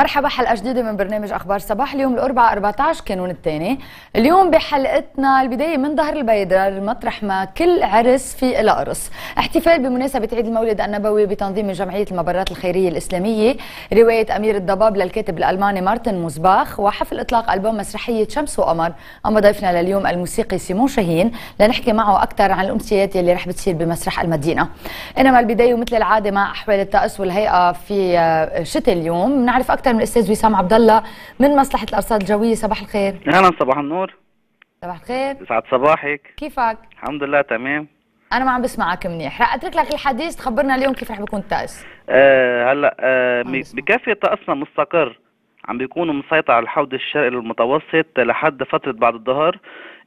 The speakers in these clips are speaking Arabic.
مرحبا حلقه جديده من برنامج اخبار صباح اليوم الاربعاء 14 كانون الثاني اليوم بحلقتنا البدايه من ظهر البيدر المطرح ما كل عرس في الأرس قرص احتفال بمناسبه عيد المولد النبوي بتنظيم جمعيه المبرات الخيريه الاسلاميه روايه امير الضباب للكاتب الالماني مارتن موزباخ وحفل اطلاق البوم مسرحيه شمس وقمر اما ضيفنا لليوم الموسيقي سيمون شاهين لنحكي معه اكثر عن الامسيات اللي رح بتصير بمسرح المدينه انما البدايه ومثل العاده مع احوال الطقس والهيئه في آه، شتاء اليوم بنعرف اكثر اكثر من الاستاذ وسام عبد الله من مصلحه الارصاد الجويه صباح الخير اهلا صباح النور صباح الخير سعد صباحك كيفك الحمد لله تمام انا ما عم بسمعك منيح رح اترك لك الحديث تخبرنا اليوم كيف رح بيكون الطقس أه هلا أه بكفي طقسنا مستقر عم بيكون مسيطر على الحوض الشرقي المتوسط لحد فتره بعد الظهر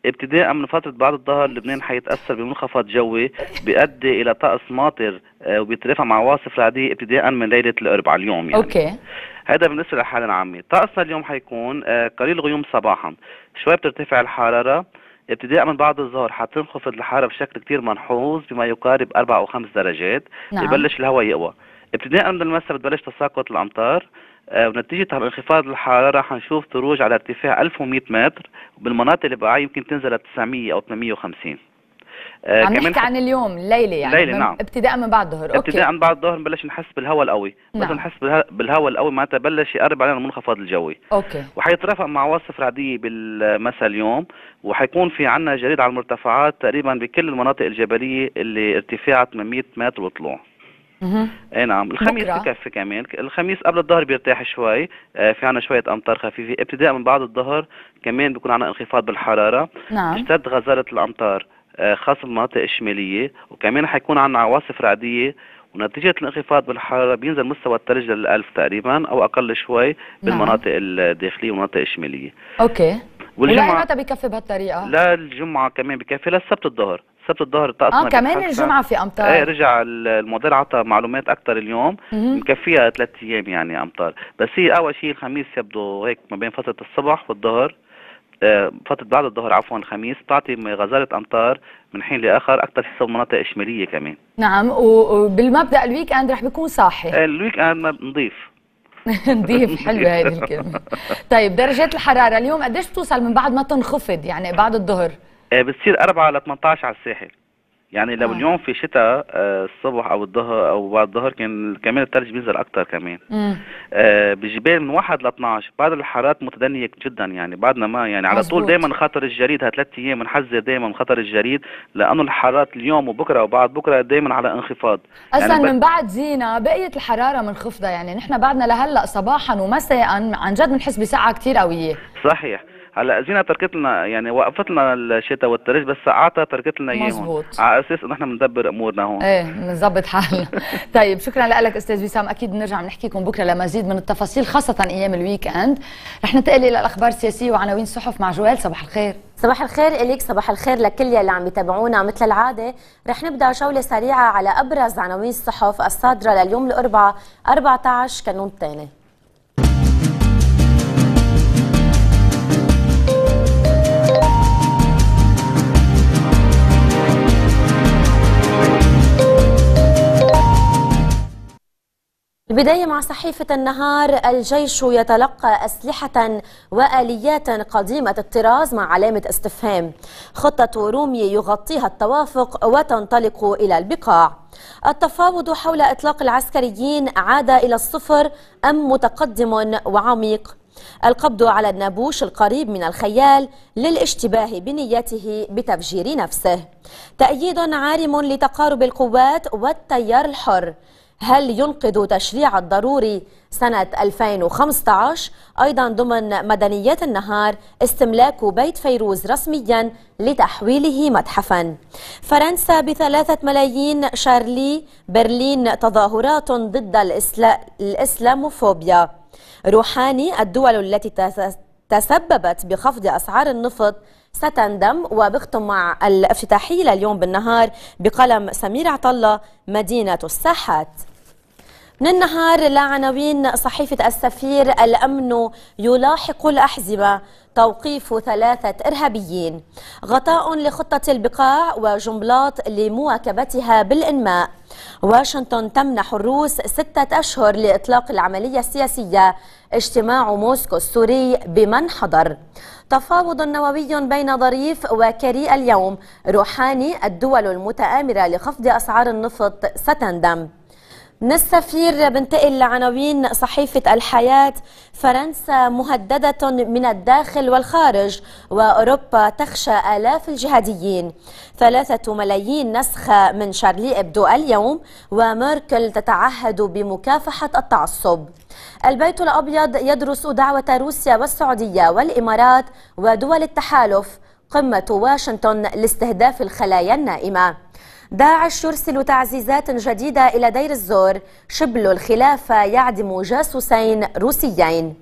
ابتداء من فترة بعد الظهر لبنان حيتأثر بمنخفض جوي بيؤدي إلى طقس ماطر آه، وبيترفع مع عواصف رعدية ابتداء من ليلة الأربعاء اليوم يعني. أوكي. هذا بالنسبه للحاله العامه طقسنا اليوم حيكون آه، قليل غيوم صباحا شوي بترتفع الحراره ابتداء من بعد الظهر حتنخفض الحراره بشكل كثير ملحوظ بما يقارب اربع او خمس درجات نعم. ببلش الهواء يقوى ابتداء من المساء بتبلش تساقط الامطار آه، ونتيجة انخفاض الحرارة حنشوف تروج على ارتفاع 1100 متر وبالمناطق بقى يمكن تنزل ل 900 أو 850 آه، عم نحكي عن اليوم الليله يعني الليلة نعم. ابتداء من بعد الظهر اوكي ابتداء من بعد الظهر بلش نحس بالهواء القوي نعم. بس نحس بالهواء القوي معناتها بلش يقرب علينا المنخفض الجوي اوكي وحيترافق مع عواصف رعديه بالمساء اليوم وحيكون في عندنا جريد على المرتفعات تقريبا بكل المناطق الجبليه اللي ارتفاعها 800 متر وطلوع اي نعم الخميس بكفي كمان الخميس قبل الظهر بيرتاح شوي آه، في عنا شويه امطار خفيفه ابتداء من بعد الظهر كمان بيكون عنا انخفاض بالحراره نعم اشتد غزاره الامطار آه، خاصة بالمناطق الشمالية وكمان حيكون عندنا عواصف رعدية ونتيجة الانخفاض بالحرارة بينزل مستوى الثلج للألف تقريبا أو أقل شوي بالمناطق نعم. الداخلية والمناطق الشمالية أوكي والجمعة متى بكفي بهالطريقة؟ لا الجمعة كمان بكفي للسبت الظهر سبت الظهر اه كمان الجمعه في امطار ايه رجع الموديل عطى معلومات اكثر اليوم مكفيها ثلاث ايام يعني امطار بس هي اول شيء الخميس يبدو هيك ما بين فتره الصبح والظهر آه، فتره بعد الظهر عفوا الخميس تعطي غزاره امطار من حين لاخر اكثر في صوب مناطق الشماليه كمان نعم وبالمبدا الويك اند رح بيكون صاحي آه، الويك اند نظيف نظيف حلوه هذه الكلمه طيب درجات الحراره اليوم قديش بتوصل من بعد ما تنخفض يعني بعد الظهر آه، بتصير 4 ل 18 على الساحل يعني لو آه. اليوم في شتاء آه، الصبح او الظهر او بعد الظهر كان كمان الثلج بينزل اكثر كمان آه بجبال من 1 ل 12 بعد الحارات متدنيه جدا يعني بعدنا ما يعني على مزبوط. طول دائما خطر الجريد هالثلاث ايام بنحذر دائما من خطر الجريد لانه الحارات اليوم وبكره وبعد بكره دائما على انخفاض يعني اصلا يعني من بعد زينا بقيه الحراره منخفضه يعني نحن بعدنا لهلا صباحا ومساء عن جد بنحس بسعه كثير قويه صحيح هلا زينا تركت لنا يعني وقفت لنا الشتاء والترج بس سقعتها تركت لنا اياهم على اساس انه نحن بندبر امورنا هون ايه بنظبط حالنا طيب شكرا لك استاذ وسام اكيد بنرجع بنحكيكم بكره لمزيد من التفاصيل خاصه ايام الويك اند رح ننتقل الى الاخبار السياسيه وعناوين صحف مع جوال صباح الخير صباح الخير إليك صباح الخير لكل يلي عم يتابعونا مثل العادة رح نبدأ جولة سريعة على أبرز عناوين الصحف الصادرة لليوم الأربعاء 14 كانون الثاني البداية مع صحيفة النهار الجيش يتلقى أسلحة وآليات قديمة الطراز مع علامة استفهام خطة رومي يغطيها التوافق وتنطلق إلى البقاع التفاوض حول إطلاق العسكريين عاد إلى الصفر أم متقدم وعميق القبض على النابوش القريب من الخيال للاشتباه بنيته بتفجير نفسه تأييد عارم لتقارب القوات والتيار الحر هل ينقذ تشريع الضروري سنة 2015 أيضا ضمن مدنيات النهار استملاك بيت فيروز رسميا لتحويله متحفا فرنسا بثلاثة ملايين شارلي برلين تظاهرات ضد الإسلاموفوبيا روحاني الدول التي تسببت بخفض أسعار النفط ستندم وبختم مع الافتتاحية لليوم بالنهار بقلم سمير عطلة مدينة الساحات من النهار لعناوين صحيفة السفير الأمن يلاحق الأحزمة توقيف ثلاثة إرهابيين غطاء لخطة البقاع وجملات لمواكبتها بالإنماء واشنطن تمنح الروس ستة أشهر لإطلاق العملية السياسية اجتماع موسكو السوري بمن حضر تفاوض نووي بين ظريف وكري اليوم روحاني الدول المتآمرة لخفض أسعار النفط ستندم نستفير بنتقل لعناوين صحيفة الحياة فرنسا مهددة من الداخل والخارج وأوروبا تخشى آلاف الجهاديين ثلاثة ملايين نسخة من شارلي إبدو اليوم وميركل تتعهد بمكافحة التعصب البيت الأبيض يدرس دعوة روسيا والسعودية والإمارات ودول التحالف قمة واشنطن لاستهداف الخلايا النائمة داعش يرسل تعزيزات جديدة إلى دير الزور شبل الخلافة يعدم جاسوسين روسيين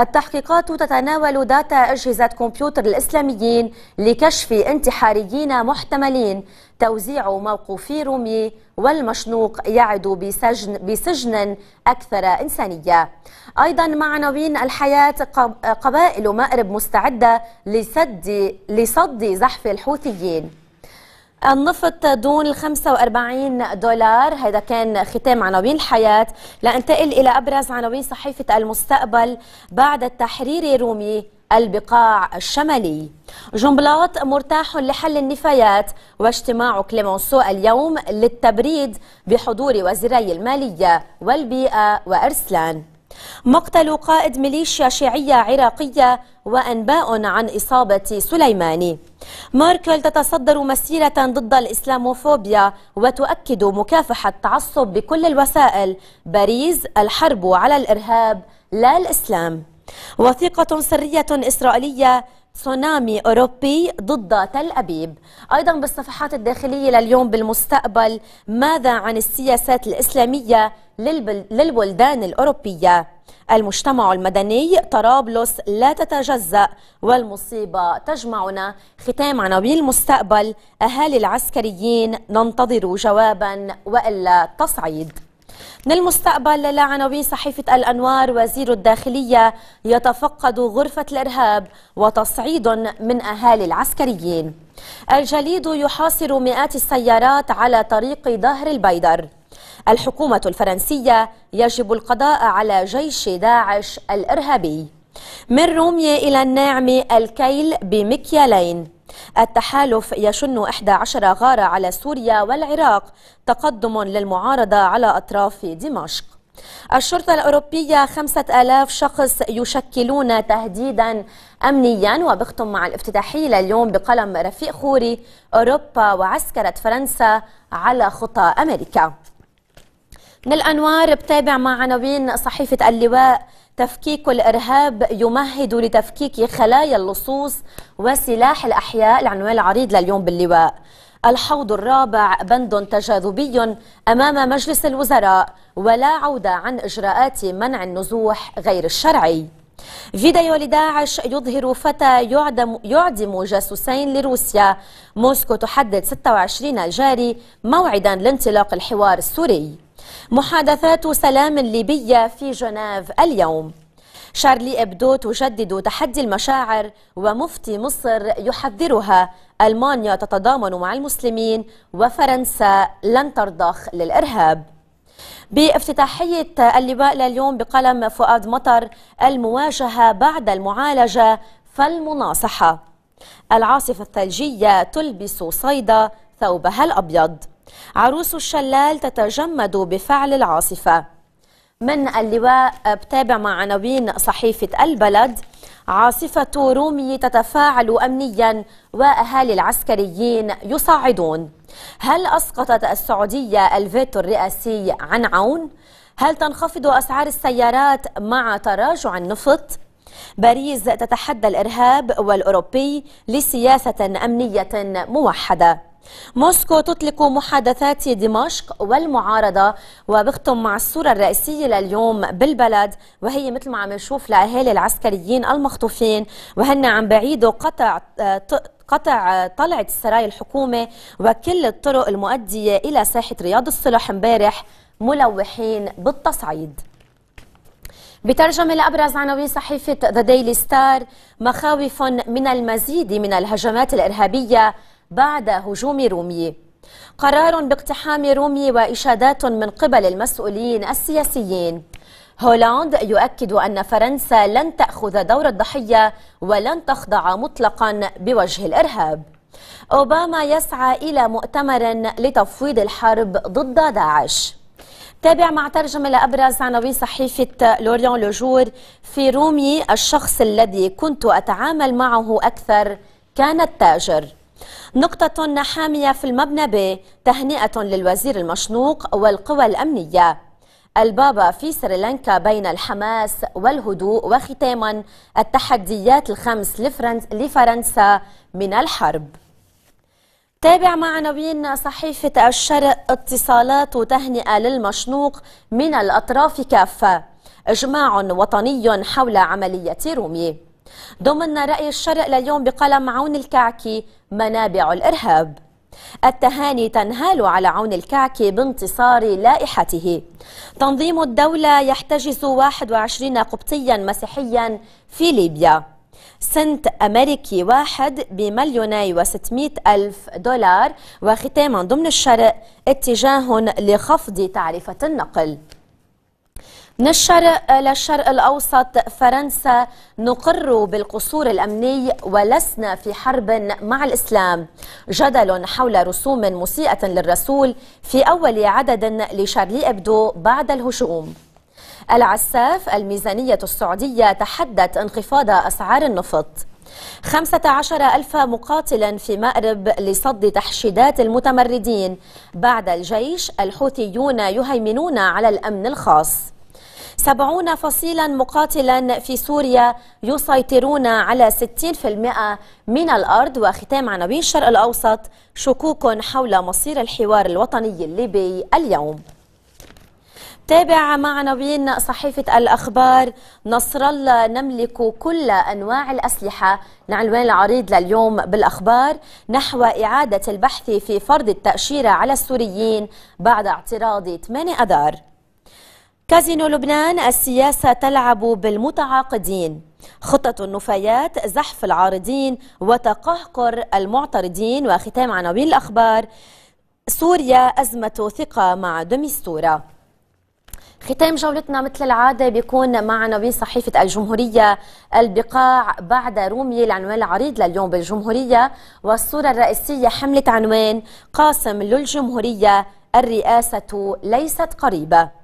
التحقيقات تتناول داتا أجهزة كمبيوتر الإسلاميين لكشف انتحاريين محتملين توزيع موقوفي رومي والمشنوق يعد بسجن بسجن أكثر إنسانية أيضا مع عناوين الحياة قبائل مأرب مستعدة لسد, لصد زحف الحوثيين النفط دون ال 45 دولار هذا كان ختام عناوين الحياة لأنتقل إلى أبرز عناوين صحيفة المستقبل بعد التحرير رومي البقاع الشمالي جنبلاط مرتاح لحل النفايات واجتماع كليمونسو اليوم للتبريد بحضور وزيري المالية والبيئة وأرسلان مقتل قائد ميليشيا شيعية عراقية وأنباء عن إصابة سليماني ماركل تتصدر مسيرة ضد الإسلاموفوبيا وتؤكد مكافحة التعصب بكل الوسائل باريس الحرب على الإرهاب لا الإسلام وثيقة سرية إسرائيلية تسونامي أوروبي ضد تل أبيب أيضا بالصفحات الداخلية لليوم بالمستقبل ماذا عن السياسات الإسلامية للبلدان الأوروبية المجتمع المدني طرابلس لا تتجزأ والمصيبة تجمعنا ختام عناوين المستقبل أهالي العسكريين ننتظر جوابا وإلا تصعيد من المستقبل لعناوين صحيفة الأنوار وزير الداخلية يتفقد غرفة الإرهاب وتصعيد من أهالي العسكريين الجليد يحاصر مئات السيارات على طريق ظهر البيدر الحكومة الفرنسية يجب القضاء على جيش داعش الإرهابي من رومية إلى الناعمة الكيل بمكيالين التحالف يشن 11 غارة على سوريا والعراق تقدم للمعارضة على أطراف دمشق الشرطة الأوروبية 5000 شخص يشكلون تهديدا أمنيا وبختم مع الافتتاحية لليوم بقلم رفيق خوري أوروبا وعسكرة فرنسا على خطى أمريكا من الأنوار بتابع مع عناوين صحيفة اللواء تفكيك الإرهاب يمهد لتفكيك خلايا اللصوص وسلاح الأحياء العنوان العريض لليوم باللواء الحوض الرابع بند تجاذبي أمام مجلس الوزراء ولا عودة عن إجراءات منع النزوح غير الشرعي فيديو لداعش يظهر فتى يعدم, يعدم جاسوسين لروسيا موسكو تحدد 26 الجاري موعدا لانطلاق الحوار السوري محادثات سلام ليبية في جنيف اليوم شارلي إبدو تجدد تحدي المشاعر ومفتي مصر يحذرها ألمانيا تتضامن مع المسلمين وفرنسا لن ترضخ للإرهاب بافتتاحية اللواء لليوم بقلم فؤاد مطر المواجهة بعد المعالجة فالمناصحة العاصفة الثلجية تلبس صيدا ثوبها الأبيض عروس الشلال تتجمد بفعل العاصفة من اللواء بتابع مع عناوين صحيفة البلد عاصفة رومي تتفاعل أمنيا وأهالي العسكريين يصاعدون هل أسقطت السعودية الفيتو الرئاسي عن عون؟ هل تنخفض أسعار السيارات مع تراجع النفط؟ باريس تتحدى الإرهاب والأوروبي لسياسة أمنية موحدة موسكو تطلق محادثات دمشق والمعارضة وبختم مع الصورة الرئيسية لليوم بالبلد وهي مثل ما عم نشوف لأهالي العسكريين المخطوفين وهن عم بعيدوا قطع قطع طلعت السراي الحكومة وكل الطرق المؤدية إلى ساحة رياض الصلح امبارح ملوحين بالتصعيد بترجمة لأبرز عناوين صحيفة ذا ديلي ستار مخاوف من المزيد من الهجمات الإرهابية بعد هجوم رومي قرار باقتحام رومي وإشادات من قبل المسؤولين السياسيين هولاند يؤكد أن فرنسا لن تأخذ دور الضحية ولن تخضع مطلقا بوجه الإرهاب أوباما يسعى إلى مؤتمر لتفويض الحرب ضد داعش تابع مع ترجمة لأبرز عناوين صحيفة لوريون لوجور في رومي الشخص الذي كنت أتعامل معه أكثر كان التاجر نقطة حامية في المبنى ب تهنئة للوزير المشنوق والقوى الأمنية البابا في سريلانكا بين الحماس والهدوء وختاما التحديات الخمس لفرنسا من الحرب تابع مع عناوين صحيفة الشرق اتصالات وتهنئة للمشنوق من الأطراف كافة إجماع وطني حول عملية رومي ضمن رأي الشرق لليوم بقلم عون الكعكي منابع الإرهاب التهاني تنهال على عون الكعكي بانتصار لائحته تنظيم الدولة يحتجز 21 قبطيا مسيحيا في ليبيا سنت أمريكي واحد بمليوني وستمائة ألف دولار وختاما ضمن الشرق اتجاه لخفض تعرفة النقل من الشرق للشرق الأوسط فرنسا نقر بالقصور الأمني ولسنا في حرب مع الإسلام جدل حول رسوم مسيئة للرسول في أول عدد لشارلي إبدو بعد الهجوم العساف الميزانية السعودية تحدت انخفاض أسعار النفط 15 ألف مقاتلا في مأرب لصد تحشيدات المتمردين بعد الجيش الحوثيون يهيمنون على الأمن الخاص سبعون فصيلا مقاتلا في سوريا يسيطرون على 60% من الأرض وختام عناوين الشرق الأوسط شكوك حول مصير الحوار الوطني الليبي اليوم تابع مع عناوين صحيفة الأخبار نصر الله نملك كل أنواع الأسلحة العنوان العريض لليوم بالأخبار نحو إعادة البحث في فرض التأشيرة على السوريين بعد اعتراض 8 أذار كازينو لبنان السياسة تلعب بالمتعاقدين خطة النفايات زحف العارضين وتقهقر المعترضين وختام عناوين الأخبار سوريا أزمة ثقة مع دمستورة ختام جولتنا مثل العادة بيكون معنا بين صحيفة الجمهورية البقاع بعد رومي العنوان العريض لليوم بالجمهورية والصورة الرئيسية حملة عنوان قاسم للجمهورية الرئاسة ليست قريبة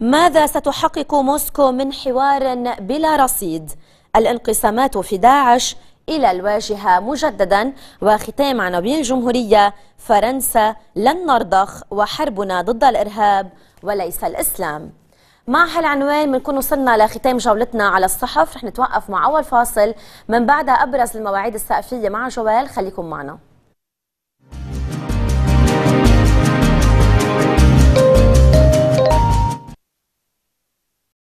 ماذا ستحقق موسكو من حوار بلا رصيد الانقسامات في داعش إلى الواجهة مجددا وختام عناوين الجمهورية فرنسا لن نرضخ وحربنا ضد الإرهاب وليس الإسلام مع هالعنوان بنكون وصلنا لختام جولتنا على الصحف رح نتوقف مع أول فاصل من بعدها أبرز المواعيد السقفية مع جوال خليكم معنا